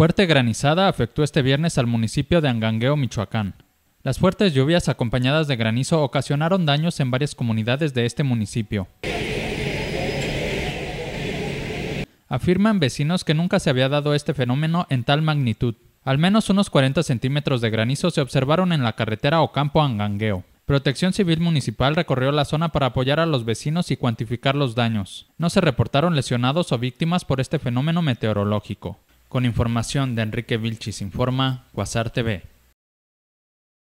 Fuerte granizada afectó este viernes al municipio de Angangueo, Michoacán. Las fuertes lluvias acompañadas de granizo ocasionaron daños en varias comunidades de este municipio. Afirman vecinos que nunca se había dado este fenómeno en tal magnitud. Al menos unos 40 centímetros de granizo se observaron en la carretera o campo Angangueo. Protección Civil Municipal recorrió la zona para apoyar a los vecinos y cuantificar los daños. No se reportaron lesionados o víctimas por este fenómeno meteorológico. Con información de Enrique Vilchis Informa, WhatsApp TV.